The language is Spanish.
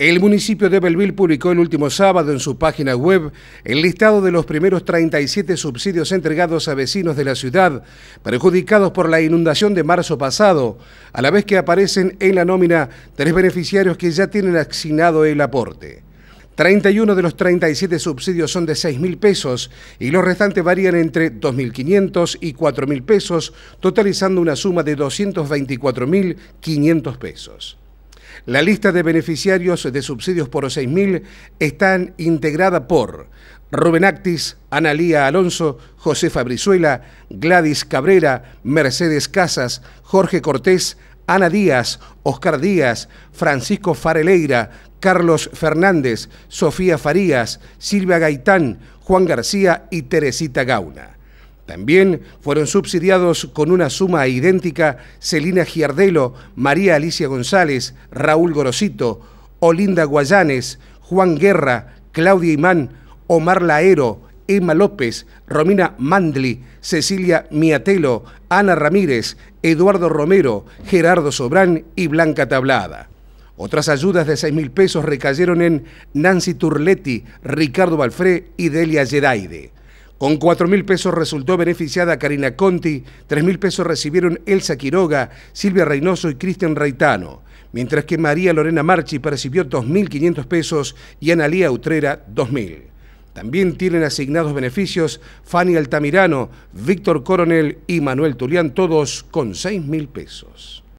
El municipio de Belville publicó el último sábado en su página web el listado de los primeros 37 subsidios entregados a vecinos de la ciudad perjudicados por la inundación de marzo pasado, a la vez que aparecen en la nómina tres beneficiarios que ya tienen asignado el aporte. 31 de los 37 subsidios son de 6 mil pesos y los restantes varían entre 2.500 y 4.000 pesos, totalizando una suma de 224.500 pesos. La lista de beneficiarios de subsidios por 6.000 están integrada por Rubén Actis, Analía Alonso, José Fabrizuela, Gladys Cabrera, Mercedes Casas, Jorge Cortés, Ana Díaz, Oscar Díaz, Francisco Fareleira, Carlos Fernández, Sofía Farías, Silvia Gaitán, Juan García y Teresita Gauna. También fueron subsidiados con una suma idéntica Celina Giardelo, María Alicia González, Raúl Gorosito, Olinda Guayanes, Juan Guerra, Claudia Imán, Omar Laero, Emma López, Romina Mandli, Cecilia Miatelo, Ana Ramírez, Eduardo Romero, Gerardo Sobrán y Blanca Tablada. Otras ayudas de 6 mil pesos recayeron en Nancy Turletti, Ricardo Balfré y Delia Yedaide. Con 4.000 mil pesos resultó beneficiada Karina Conti, 3.000 mil pesos recibieron Elsa Quiroga, Silvia Reynoso y Cristian Reitano, mientras que María Lorena Marchi percibió 2.500 pesos y Analía Utrera 2.000. También tienen asignados beneficios Fanny Altamirano, Víctor Coronel y Manuel Tulián, todos con 6.000 mil pesos.